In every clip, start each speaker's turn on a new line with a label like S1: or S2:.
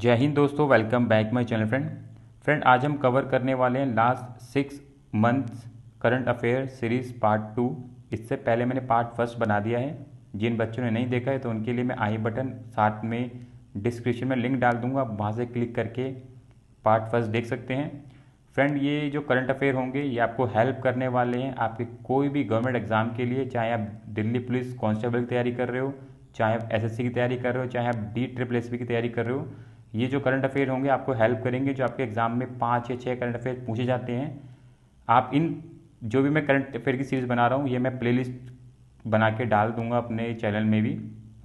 S1: जय हिंद दोस्तों welcome back my channel friend friend आज हम कवर करने वाले हैं last six months current affair series part two इससे पहले मैंने पार्ट फर्स्ट बना दिया है जिन बच्चों ने नहीं देखा है तो उनके लिए मैं आई बटन साथ में डिस्क्रिप्शन में लिंक डाल दूंगा आप वहाँ से क्लिक करके पार्ट फर्स्ट देख सकते हैं फ्रेंड ये जो करंट अफेयर होंगे ये आपको हेल्प करने वाले हैं आपके कोई भी गवर्नमेंट एग्ज़ाम के लिए चाहे आप दिल्ली पुलिस कॉन्स्टेबल की तैयारी कर रहे हो चाहे आप एसएससी की तैयारी कर रहे हो चाहे आप डी ट्रिपल एस की तैयारी कर रहे हो ये जो करंट अफेयर होंगे आपको हेल्प करेंगे जो आपके एग्जाम में पाँच या छः करंट अफेयर पूछे जाते हैं आप इन जो भी मैं करंट अफेयर की सीरीज़ बना रहा हूँ ये मैं प्ले बना के डाल दूंगा अपने चैनल में भी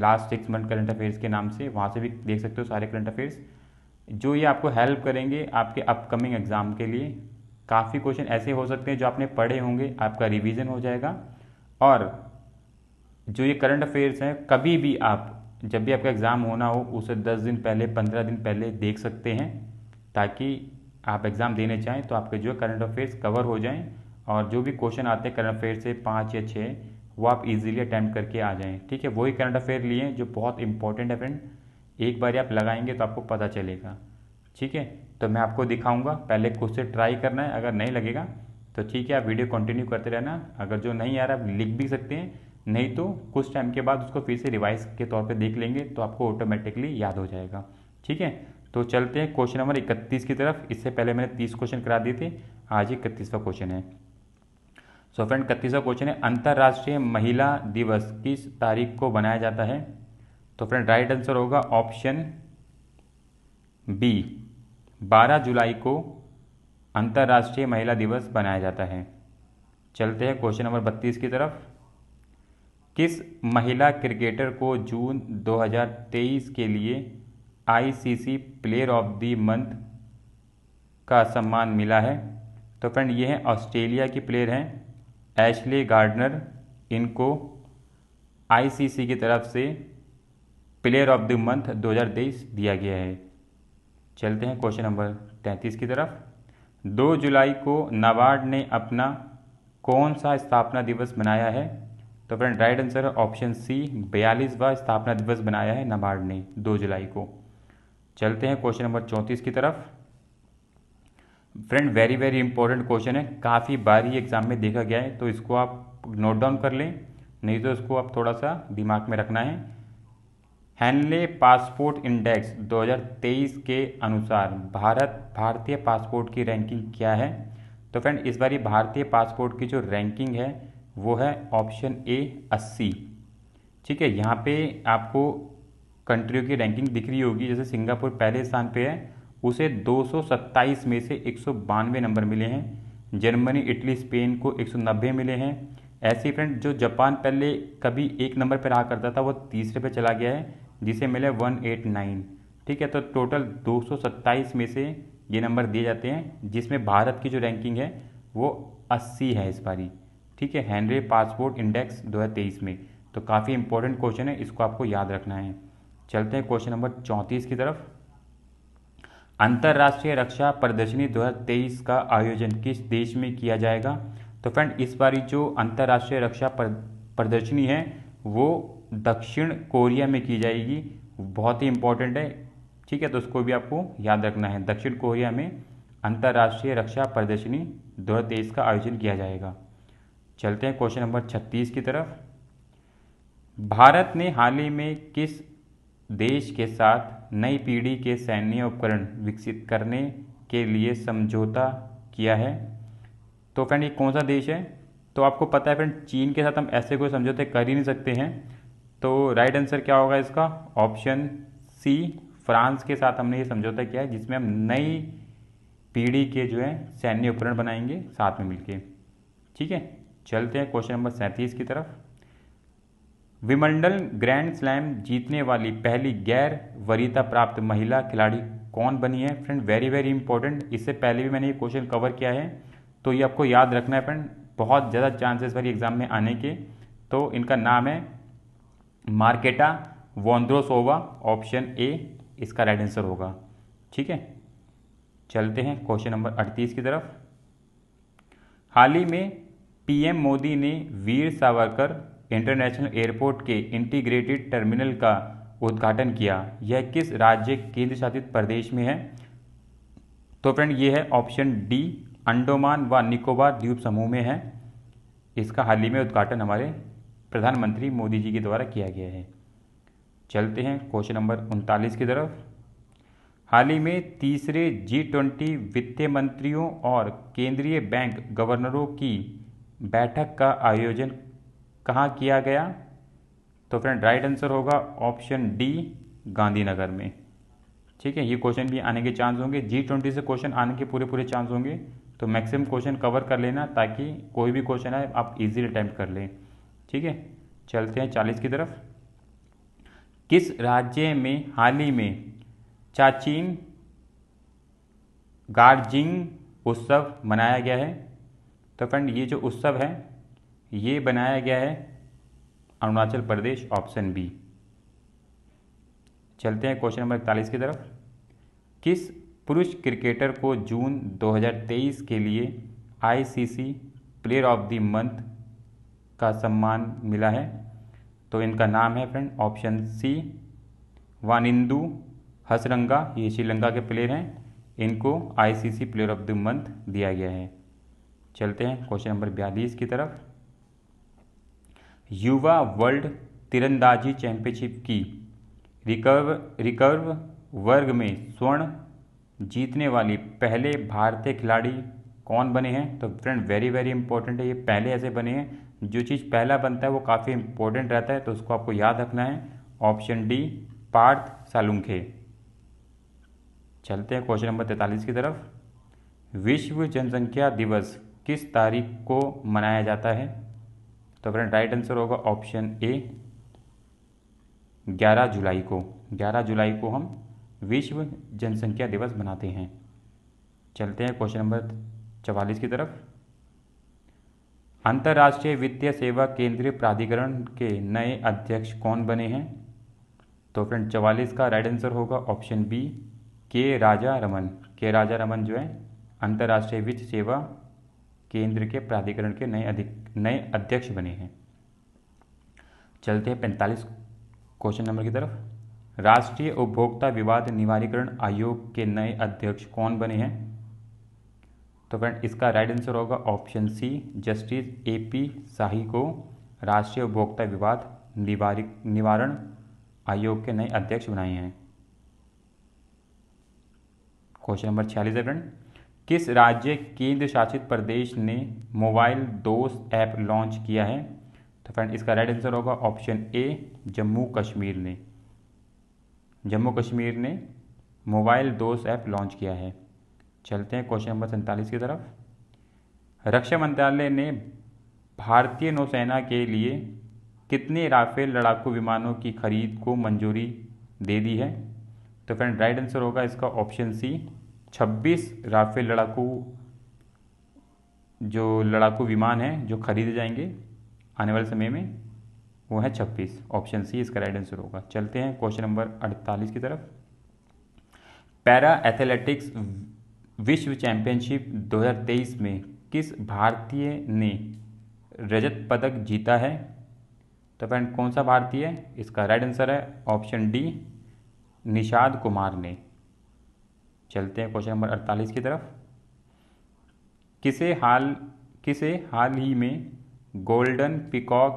S1: last six month current affairs के नाम से वहाँ से भी देख सकते हो सारे करंट अफेयर्स जो ये आपको हेल्प करेंगे आपके अपकमिंग एग्ज़ाम के लिए काफ़ी क्वेश्चन ऐसे हो सकते हैं जो आपने पढ़े होंगे आपका रिवीजन हो जाएगा और जो ये करंट अफेयर्स हैं कभी भी आप जब भी आपका एग्ज़ाम होना हो उसे दस दिन पहले पंद्रह दिन पहले देख सकते हैं ताकि आप एग्ज़ाम देने चाहें तो आपके जो करंट अफेयर्स कवर हो जाएं और जो भी क्वेश्चन आते हैं करंट अफेयर से पाँच या छः वो आप इजीली अटैम्प्ट करके आ जाएं ठीक है वही करंट अफेयर लिए जो बहुत इंपॉर्टेंट है फ्रेंड एक बार आप लगाएंगे तो आपको पता चलेगा ठीक है तो मैं आपको दिखाऊंगा पहले खुद से ट्राई करना है अगर नहीं लगेगा तो ठीक है आप वीडियो कंटिन्यू करते रहना अगर जो नहीं आ रहा आप लिख भी सकते हैं नहीं तो कुछ टाइम के बाद उसको फिर से रिवाइज के तौर पे देख लेंगे तो आपको ऑटोमेटिकली याद हो जाएगा ठीक है तो चलते हैं क्वेश्चन नंबर इकतीस की तरफ इससे पहले मैंने तीस क्वेश्चन करा दिए थे आज इकतीसवा क्वेश्चन है सो फ्रेंड इकतीसवा क्वेश्चन है अंतर्राष्ट्रीय महिला दिवस किस तारीख को बनाया जाता है तो फ्रेंड राइट आंसर होगा ऑप्शन बी 12 जुलाई को अंतर्राष्ट्रीय महिला दिवस बनाया जाता है चलते हैं क्वेश्चन नंबर बत्तीस की तरफ किस महिला क्रिकेटर को जून 2023 के लिए ICC player of the month का सम्मान मिला है तो फ्रेंड ये हैं ऑस्ट्रेलिया की प्लेयर हैं एशले गार्डनर इनको आईसीसी की तरफ से प्लेयर ऑफ द मंथ 2023 दिया गया है चलते हैं क्वेश्चन नंबर 33 की तरफ 2 जुलाई को नाबार्ड ने अपना कौन सा स्थापना दिवस मनाया है तो फ्रेंड राइट आंसर है ऑप्शन सी बयालीसवा स्थापना दिवस बनाया है नाबार्ड ने दो जुलाई को चलते हैं क्वेश्चन नंबर चौंतीस की तरफ friend very very important question है काफ़ी बार ही एग्जाम में देखा गया है तो इसको आप नोट डाउन कर लें नहीं तो इसको आप थोड़ा सा दिमाग में रखना है हैनले पासपोर्ट इंडेक्स 2023 के अनुसार भारत भारतीय पासपोर्ट की रैंकिंग क्या है तो फ्रेंड इस बार भारतीय पासपोर्ट की जो रैंकिंग है वो है ऑप्शन ए अस्सी ठीक है यहाँ पे आपको कंट्रियों की रैंकिंग दिख रही होगी जैसे सिंगापुर पहले स्थान पे है उसे 227 में से एक नंबर मिले हैं जर्मनी इटली स्पेन को 190 मिले हैं ऐसे फ्रेंड जो जापान पहले कभी एक नंबर पर रहा करता था वो तीसरे पे चला गया है जिसे मिले 189 ठीक है तो टोटल 227 में से ये नंबर दिए जाते हैं जिसमें भारत की जो रैंकिंग है वो 80 है इस बारी ठीक है हैंनरे पासपोर्ट इंडेक्स दो में तो काफ़ी इंपॉर्टेंट क्वेश्चन है इसको आपको याद रखना है चलते हैं क्वेश्चन नंबर चौंतीस की तरफ अंतर्राष्ट्रीय रक्षा प्रदर्शनी 2023 का आयोजन किस देश में किया जाएगा तो फ्रेंड इस बारी जो अंतर्राष्ट्रीय रक्षा प्रदर्शनी है वो दक्षिण कोरिया में की जाएगी बहुत ही इंपॉर्टेंट है ठीक है तो उसको भी आपको याद रखना है दक्षिण कोरिया में अंतर्राष्ट्रीय रक्षा प्रदर्शनी दो का आयोजन किया जाएगा चलते हैं क्वेश्चन नंबर 36 की तरफ भारत ने हाल ही में किस देश के साथ नई पीढ़ी के सैन्य उपकरण विकसित करने के लिए समझौता किया है तो फ्रेंड ये कौन सा देश है तो आपको पता है फ्रेंड चीन के साथ हम ऐसे कोई समझौते कर ही नहीं सकते हैं तो राइट आंसर क्या होगा इसका ऑप्शन सी फ्रांस के साथ हमने ये समझौता किया है जिसमें हम नई पीढ़ी के जो है सैन्य उपकरण बनाएंगे साथ में मिलके ठीक है चलते हैं क्वेश्चन नंबर सैंतीस की तरफ विमंडल ग्रैंड स्लैम जीतने वाली पहली गैर वरीता प्राप्त महिला खिलाड़ी कौन बनी है फ्रेंड वेरी वेरी इंपॉर्टेंट इससे पहले भी मैंने ये क्वेश्चन कवर किया है तो ये आपको याद रखना है फ्रेंड बहुत ज़्यादा चांसेस वाली एग्जाम में आने के तो इनका नाम है मार्केटा वोंद्रोसोवा ऑप्शन ए इसका राइट आंसर होगा ठीक है चलते हैं क्वेश्चन नंबर अड़तीस की तरफ हाल ही में पीएम मोदी ने वीर सावरकर इंटरनेशनल एयरपोर्ट के इंटीग्रेटेड टर्मिनल का उद्घाटन किया यह किस राज्य केंद्र शासित प्रदेश में है तो फ्रेंड ये है ऑप्शन डी अंडोमान व निकोबार द्वीप समूह में है इसका हाल ही में उद्घाटन हमारे प्रधानमंत्री मोदी जी के द्वारा किया गया है चलते हैं क्वेश्चन नंबर उनतालीस की तरफ हाल ही में तीसरे जी ट्वेंटी वित्त मंत्रियों और केंद्रीय बैंक गवर्नरों की बैठक का आयोजन कहाँ किया गया तो फ्रेंड राइट आंसर होगा ऑप्शन डी गांधीनगर में ठीक है ये क्वेश्चन भी आने के चांस होंगे जी ट्वेंटी से क्वेश्चन आने के पूरे पूरे चांस होंगे तो मैक्सिमम क्वेश्चन कवर कर लेना ताकि कोई भी क्वेश्चन आए आप इजीली अटैम्प्ट कर लें ठीक है चलते हैं चालीस की तरफ किस राज्य में हाल ही में चाचीन गार्जिंग उत्सव मनाया गया है तो फ्रेंड ये जो उत्सव है ये बनाया गया है अरुणाचल प्रदेश ऑप्शन बी चलते हैं क्वेश्चन नंबर इकतालीस की तरफ किस पुरुष क्रिकेटर को जून 2023 के लिए ICC player of the month का सम्मान मिला है तो इनका नाम है friend option C Wanindu Hasaranga ये श्रीलंका के प्लेयर हैं इनको ICC player of the month दिया गया है चलते हैं क्वेश्चन नंबर बयालीस की तरफ युवा वर्ल्ड तिरंदाजी चैंपियनशिप की रिकर्व रिकर्व वर्ग में स्वर्ण जीतने वाली पहले भारतीय खिलाड़ी कौन बने हैं तो फ्रेंड वेरी वेरी इंपॉर्टेंट है ये पहले ऐसे बने हैं जो चीज़ पहला बनता है वो काफ़ी इंपॉर्टेंट रहता है तो उसको आपको याद रखना है ऑप्शन डी पार्थ सालुंखे चलते हैं क्वेश्चन नंबर तैंतालीस की तरफ विश्व जनसंख्या दिवस किस तारीख को मनाया जाता है तो फ्रेंड राइट आंसर होगा ऑप्शन ए 11 जुलाई को 11 जुलाई को हम विश्व जनसंख्या दिवस मनाते हैं चलते हैं क्वेश्चन नंबर चवालीस की तरफ अंतर्राष्ट्रीय वित्तीय सेवा केंद्रीय प्राधिकरण के नए अध्यक्ष कौन बने हैं तो फ्रेंड चवालीस का राइट आंसर होगा option B K Raja Raman के राजा रमन जो है अंतर्राष्ट्रीय वित्त सेवा केंद्र के प्राधिकरण के नए अधिक नए अध्यक्ष बने हैं चलते हैं पैंतालीस क्वेश्चन नंबर की तरफ राष्ट्रीय उपभोक्ता विवाद निवारीकरण आयोग के नए अध्यक्ष कौन बने हैं तो फ्रेंड इसका राइट आंसर होगा option C justice A P Shahi को राष्ट्रीय उपभोक्ता विवाद निवारण आयोग के नए अध्यक्ष बनाए हैं क्वेश्चन नंबर छियालीस है फ्रेंड किस राज्य केंद्र शासित प्रदेश ने मोबाइल दोस्त ऐप लॉन्च किया है तो फ्रेंड इसका राइट आंसर होगा ऑप्शन ए जम्मू कश्मीर ने जम्मू कश्मीर ने मोबाइल दोस्त ऐप लॉन्च किया है चलते हैं क्वेश्चन नंबर सैंतालीस की तरफ रक्षा मंत्रालय ने भारतीय नौसेना के लिए कितने राफेल लड़ाकू विमानों की खरीद को मंजूरी दे दी है तो फ्रेंड राइट आंसर होगा इसका ऑप्शन सी 26 राफेल लड़ाकू जो लड़ाकू विमान हैं जो खरीदे जाएंगे आने वाले समय में वो है 26 ऑप्शन सी इसका राइट आंसर होगा चलते हैं क्वेश्चन नंबर 48 की तरफ पैरा एथलेटिक्स विश्व चैंपियनशिप 2023 में किस भारतीय ने रजत पदक जीता है तो फ्रेंड कौन सा भारतीय इसका राइट आंसर है ऑप्शन डी निषाद कुमार ने चलते हैं क्वेश्चन नंबर अड़तालीस की तरफ किसे हाल किसे हाल ही में गोल्डन पिकॉक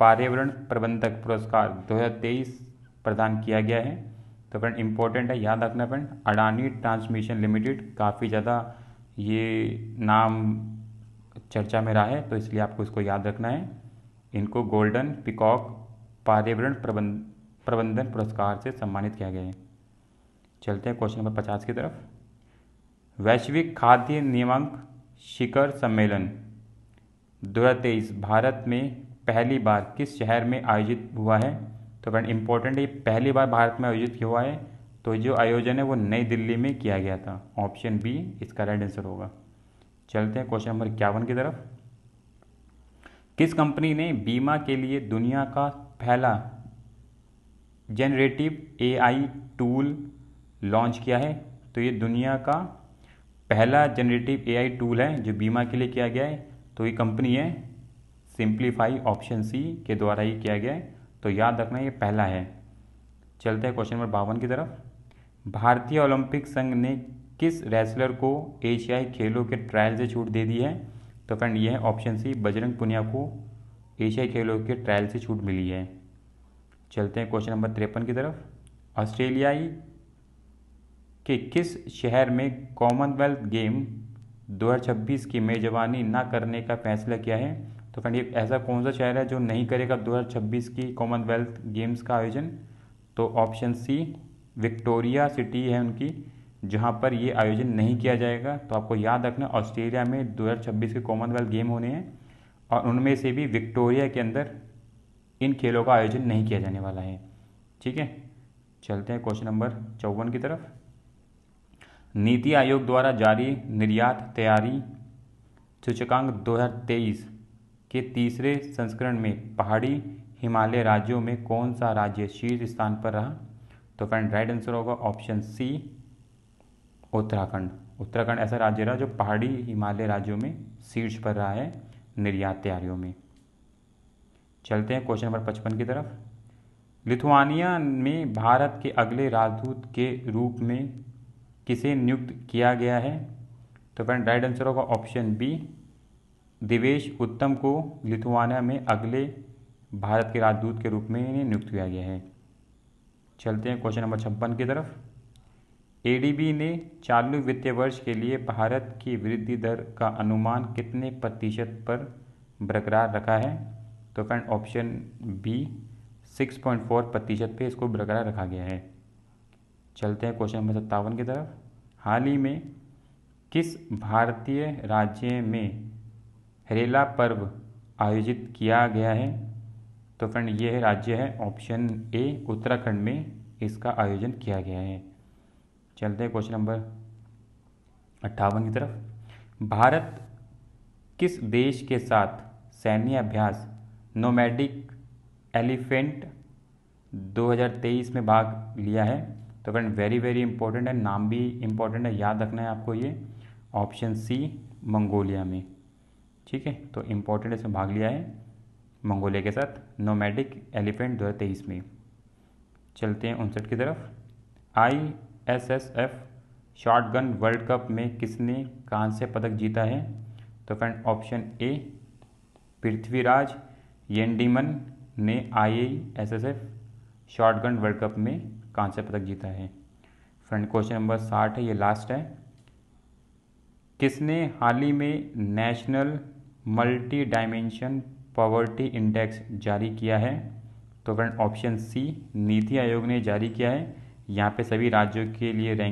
S1: पर्यावरण प्रबंधक पुरस्कार 2023 प्रदान किया गया है तो फ्रेंड इम्पोर्टेंट है याद रखना फ्रेंड अडानी ट्रांसमिशन लिमिटेड काफ़ी ज़्यादा ये नाम चर्चा में रहा है तो इसलिए आपको इसको याद रखना है इनको गोल्डन पिकॉक पर्यावरण प्रबंध प्रबंधन पुरस्कार से सम्मानित किया गया है चलते हैं क्वेश्चन नंबर पचास की तरफ वैश्विक खाद्य नियमांक शिखर सम्मेलन दो भारत में पहली बार किस शहर में आयोजित हुआ है तो फ्रेंड इंपॉर्टेंट है पहली बार भारत में आयोजित हुआ है तो जो आयोजन है वो नई दिल्ली में किया गया था ऑप्शन बी इसका राइट आंसर होगा चलते हैं क्वेश्चन नंबर इक्यावन की तरफ किस कंपनी ने बीमा के लिए दुनिया का पहला जनरेटिव एआई टूल लॉन्च किया है तो ये दुनिया का पहला जनरेटिव एआई टूल है जो बीमा के लिए किया गया है तो ये कंपनी है सिंप्लीफाई ऑप्शन सी के द्वारा ही किया गया है तो याद रखना ये पहला है चलते हैं क्वेश्चन नंबर बावन की तरफ भारतीय ओलंपिक संघ ने किस रेसलर को एशियाई खेलों के ट्रायल से छूट दे दी है तो फ्रेंड यह है ऑप्शन सी बजरंग पुनिया को एशियाई खेलों के ट्रायल से छूट मिली है चलते हैं क्वेश्चन नंबर तिरपन की तरफ ऑस्ट्रेलियाई कि किस शहर में कॉमनवेल्थ गेम 2026 की मेज़बानी ना करने का फैसला किया है तो फ्रेंड ये ऐसा कौन सा शहर है जो नहीं करेगा 2026 की कॉमनवेल्थ गेम्स का आयोजन तो ऑप्शन सी विक्टोरिया सिटी है उनकी जहाँ पर ये आयोजन नहीं किया जाएगा तो आपको याद रखना ऑस्ट्रेलिया में 2026 के कॉमनवेल्थ गेम होने हैं और उनमें से भी विक्टोरिया के अंदर इन खेलों का आयोजन नहीं किया जाने वाला है ठीक है चलते हैं क्वेश्चन नंबर चौवन की तरफ नीति आयोग द्वारा जारी निर्यात तैयारी सूचकांक 2023 के तीसरे संस्करण में पहाड़ी हिमालय राज्यों में कौन सा राज्य शीर्ष स्थान पर रहा तो फ्रेंड राइट आंसर होगा ऑप्शन सी उत्तराखंड उत्तराखंड ऐसा राज्य रहा जो पहाड़ी हिमालय राज्यों में शीर्ष पर रहा है निर्यात तैयारियों में चलते हैं क्वेश्चन नंबर पचपन की तरफ लिथुआनिया में भारत के अगले राजदूत के रूप में किसे नियुक्त किया गया है तो फ्रेंड राइट आंसर होगा ऑप्शन बी दिवेश उत्तम को लिथुआनिया में अगले भारत के राजदूत के रूप में इन्हें नियुक्त किया गया है चलते हैं क्वेश्चन नंबर छप्पन की तरफ एडीबी ने चालू वित्तीय वर्ष के लिए भारत की वृद्धि दर का अनुमान कितने प्रतिशत पर बरकरार रखा है तो फ्रेंड ऑप्शन बी 6.4 प्रतिशत पे इसको बरकरार रखा गया है चलते हैं क्वेश्चन नंबर सत्तावन की तरफ हाल ही में किस भारतीय राज्य में हरेला पर्व आयोजित किया गया है तो फ्रेंड यह राज्य है ऑप्शन ए उत्तराखंड में इसका आयोजन किया गया है चलते हैं क्वेश्चन नंबर अट्ठावन की तरफ भारत किस देश के साथ सैन्य अभ्यास नोमैडिक एलिफेंट 2023 में भाग लिया है तो फ्रेंड वेरी वेरी इंपॉर्टेंट है नाम भी इम्पॉर्टेंट है याद रखना है आपको ये ऑप्शन सी मंगोलिया में ठीक है तो इम्पोर्टेंट इसमें भाग लिया है मंगोलिया के साथ नोमैटिक एलिफेंट दो में चलते हैं उनसठ की तरफ I S S F gun World Cup में किसने कांस्य पदक जीता है तो friend option A Prithviraj Tondaiman ने I S S F shotgun World Cup में कांस्य पदक जीता है फ्रेंड क्वेश्चन नंबर साठ है ये लास्ट है किसने हाल ही में national multi dimension poverty index जारी किया है तो फ्रेंड ऑप्शन सी नीति आयोग ने जारी किया है यहाँ पे सभी राज्यों के लिए रैंक